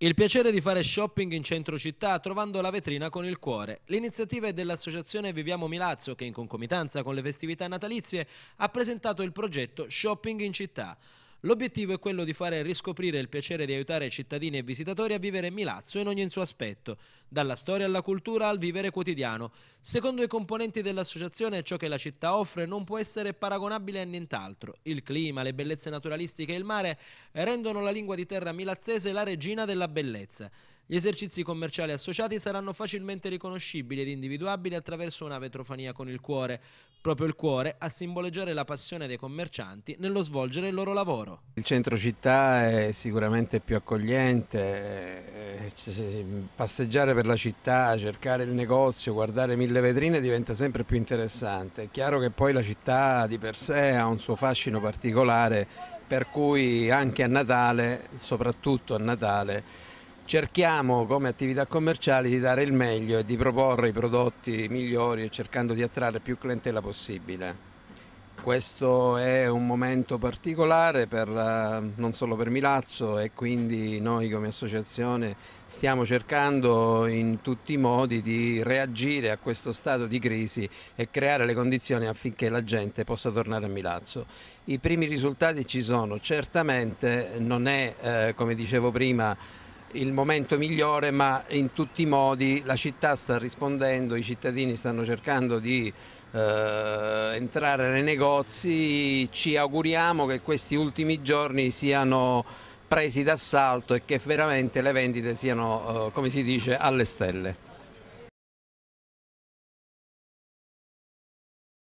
Il piacere di fare shopping in centro città trovando la vetrina con il cuore. L'iniziativa è dell'associazione Viviamo Milazzo che in concomitanza con le festività natalizie ha presentato il progetto Shopping in città. L'obiettivo è quello di fare riscoprire il piacere di aiutare cittadini e visitatori a vivere Milazzo in ogni suo aspetto, dalla storia alla cultura al vivere quotidiano. Secondo i componenti dell'associazione ciò che la città offre non può essere paragonabile a nient'altro. Il clima, le bellezze naturalistiche e il mare rendono la lingua di terra milazzese la regina della bellezza. Gli esercizi commerciali associati saranno facilmente riconoscibili ed individuabili attraverso una vetrofania con il cuore, proprio il cuore a simboleggiare la passione dei commercianti nello svolgere il loro lavoro. Il centro città è sicuramente più accogliente, eh, eh, passeggiare per la città, cercare il negozio, guardare mille vetrine diventa sempre più interessante. È chiaro che poi la città di per sé ha un suo fascino particolare per cui anche a Natale, soprattutto a Natale, cerchiamo come attività commerciali di dare il meglio e di proporre i prodotti migliori cercando di attrarre più clientela possibile. Questo è un momento particolare per, eh, non solo per Milazzo e quindi noi come associazione stiamo cercando in tutti i modi di reagire a questo stato di crisi e creare le condizioni affinché la gente possa tornare a Milazzo. I primi risultati ci sono, certamente non è, eh, come dicevo prima, il momento migliore, ma in tutti i modi la città sta rispondendo, i cittadini stanno cercando di eh, entrare nei negozi, ci auguriamo che questi ultimi giorni siano presi d'assalto e che veramente le vendite siano, eh, come si dice, alle stelle.